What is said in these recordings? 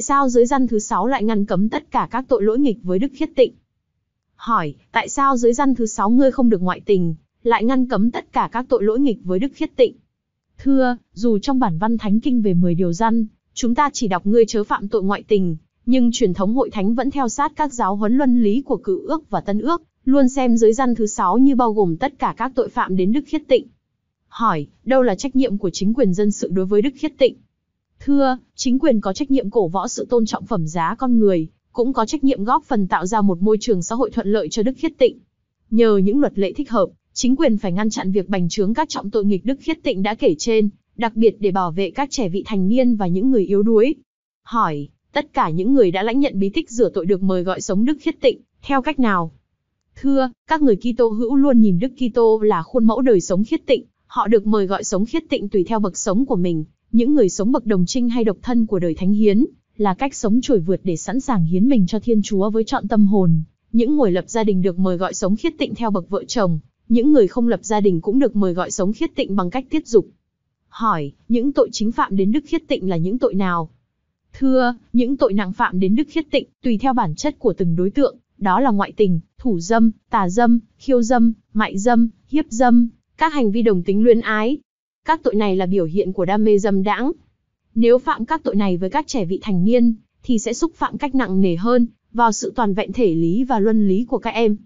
tại sao giới răn thứ sáu lại ngăn cấm tất cả các tội lỗi nghịch với Đức Khiết Tịnh? Hỏi, tại sao giới răn thứ sáu ngươi không được ngoại tình, lại ngăn cấm tất cả các tội lỗi nghịch với Đức Khiết Tịnh? Thưa, dù trong bản văn thánh kinh về 10 điều răn, chúng ta chỉ đọc ngươi chớ phạm tội ngoại tình, nhưng truyền thống hội thánh vẫn theo sát các giáo huấn luân lý của cựu ước và tân ước, luôn xem giới răn thứ sáu như bao gồm tất cả các tội phạm đến Đức Khiết Tịnh. Hỏi, đâu là trách nhiệm của chính quyền dân sự đối với Đức Khiết Tịnh? Thưa, chính quyền có trách nhiệm cổ võ sự tôn trọng phẩm giá con người, cũng có trách nhiệm góp phần tạo ra một môi trường xã hội thuận lợi cho Đức Khiết Tịnh. Nhờ những luật lệ thích hợp, chính quyền phải ngăn chặn việc bành trướng các trọng tội nghịch Đức Khiết Tịnh đã kể trên, đặc biệt để bảo vệ các trẻ vị thành niên và những người yếu đuối. Hỏi, tất cả những người đã lãnh nhận bí tích rửa tội được mời gọi sống Đức Khiết Tịnh, theo cách nào? Thưa, các người Kitô hữu luôn nhìn Đức Kitô là khuôn mẫu đời sống khiết tịnh, họ được mời gọi sống khiết tịnh tùy theo bậc sống của mình, những người sống bậc đồng trinh hay độc thân của đời thánh hiến, là cách sống trồi vượt để sẵn sàng hiến mình cho Thiên Chúa với trọn tâm hồn. Những người lập gia đình được mời gọi sống khiết tịnh theo bậc vợ chồng, những người không lập gia đình cũng được mời gọi sống khiết tịnh bằng cách tiết dục. Hỏi, những tội chính phạm đến đức khiết tịnh là những tội nào? Thưa, những tội nặng phạm đến đức khiết tịnh, tùy theo bản chất của từng đối tượng, đó là ngoại tình, thủ dâm, tà dâm, khiêu dâm, mại dâm, hiếp dâm, các hành vi đồng tính luyến ái, các tội này là biểu hiện của đam mê dâm đãng. Nếu phạm các tội này với các trẻ vị thành niên, thì sẽ xúc phạm cách nặng nề hơn vào sự toàn vẹn thể lý và luân lý của các em.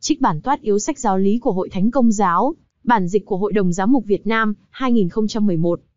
Trích bản toát yếu sách giáo lý của Hội Thánh Công giáo, bản dịch của Hội đồng Giám mục Việt Nam, 2011.